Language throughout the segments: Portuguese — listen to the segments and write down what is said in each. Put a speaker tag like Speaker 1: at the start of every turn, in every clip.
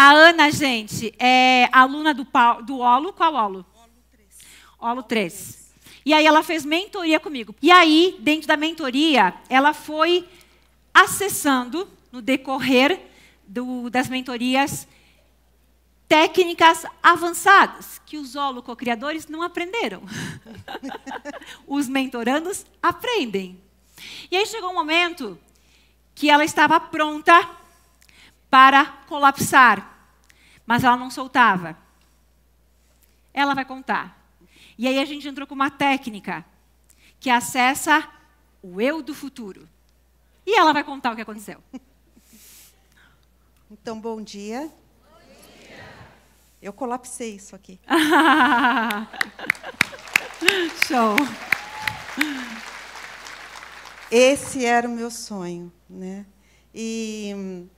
Speaker 1: A Ana, gente, é aluna do, do Olo. Qual Olo? Olo 3. Olo 3. E aí ela fez mentoria comigo. E aí, dentro da mentoria, ela foi acessando, no decorrer do, das mentorias, técnicas avançadas que os holococriadores não aprenderam. os mentorandos aprendem. E aí chegou um momento que ela estava pronta para colapsar. Mas ela não soltava. Ela vai contar. E aí a gente entrou com uma técnica que acessa o eu do futuro. E ela vai contar o que aconteceu.
Speaker 2: Então, bom dia. Bom dia. Eu colapsei isso aqui. Show. Esse era o meu sonho, né? E hum,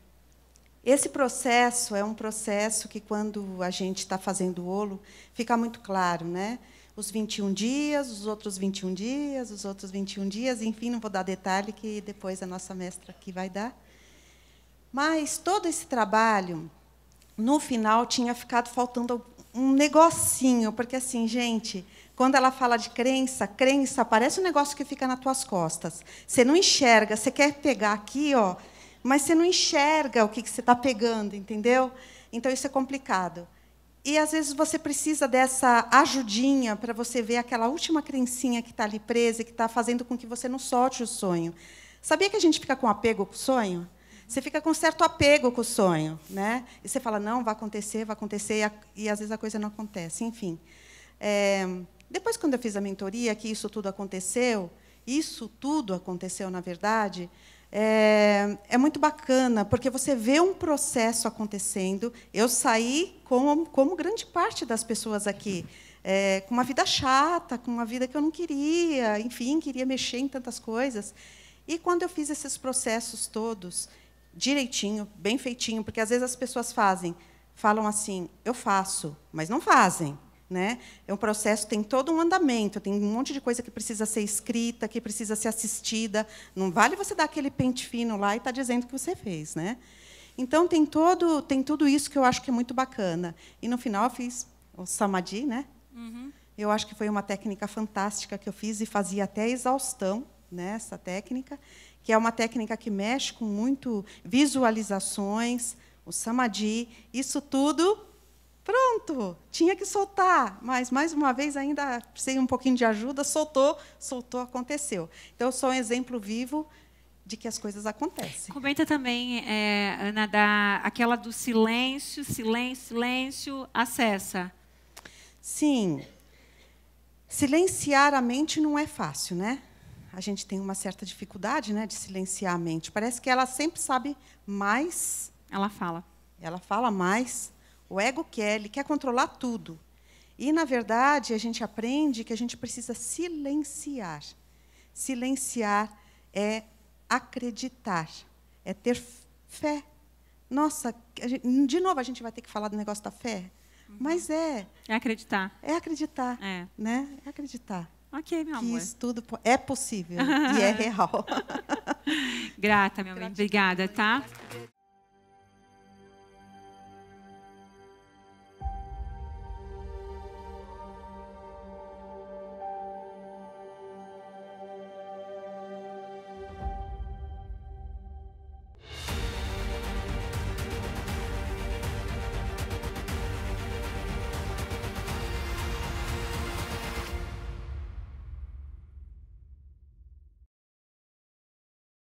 Speaker 2: esse processo é um processo que, quando a gente está fazendo o olo, fica muito claro, né? Os 21 dias, os outros 21 dias, os outros 21 dias, enfim, não vou dar detalhe que depois a nossa mestra aqui vai dar. Mas todo esse trabalho, no final, tinha ficado faltando um negocinho, porque assim, gente, quando ela fala de crença, crença parece um negócio que fica nas tuas costas. Você não enxerga, você quer pegar aqui, ó, mas você não enxerga o que, você está pegando, entendeu? Então isso é complicado. E às vezes você precisa dessa ajudinha para você ver aquela última crencinha que está ali presa e que está fazendo com que você não solte o sonho. Sabia que a gente fica com apego com o sonho? Você fica com certo apego com o sonho, né? E você fala não, vai acontecer, vai acontecer e, a, e às vezes a coisa não acontece. Enfim, é, depois quando eu fiz a mentoria que isso tudo aconteceu, isso tudo aconteceu na verdade é, é, muito bacana, porque você vê um processo acontecendo. Eu saí, como, como grande parte das pessoas aqui, é, com uma vida chata, com uma vida que eu não queria, enfim, queria mexer em tantas coisas. E quando eu fiz esses processos todos, direitinho, bem feitinho, porque às vezes as pessoas fazem, falam assim, eu faço, mas não fazem. Né? É um processo, tem todo um andamento, tem um monte de coisa que precisa ser escrita, que precisa ser assistida. Não vale você dar aquele pente fino lá e estar tá dizendo que você fez. Né? Então, tem, todo, tem tudo isso que eu acho que é muito bacana. E, no final, eu fiz o samadhi. Né? Uhum. Eu acho que foi uma técnica fantástica que eu fiz e fazia até exaustão nessa né, técnica, que é uma técnica que mexe com muito visualizações, o samadhi, isso tudo Pronto, tinha que soltar, mas mais uma vez ainda sem um pouquinho de ajuda, soltou, soltou, aconteceu. Então eu sou um exemplo vivo de que as coisas acontecem.
Speaker 1: Comenta também, é, Ana, da, aquela do silêncio, silêncio, silêncio,
Speaker 2: acessa. Sim. Silenciar a mente não é fácil, né? A gente tem uma certa dificuldade né, de silenciar a mente. Parece que ela sempre sabe mais. Ela fala. Ela fala mais o ego quer, é, ele quer controlar tudo. E, na verdade, a gente aprende que a gente precisa silenciar. Silenciar é acreditar, é ter fé. Nossa, gente, de novo a gente vai ter que falar do negócio da fé? Uhum. Mas é. É acreditar. É acreditar. É. Né? É acreditar. Ok, meu que amor. Isso tudo é possível e é real. Grata, meu amor. Obrigada, tá?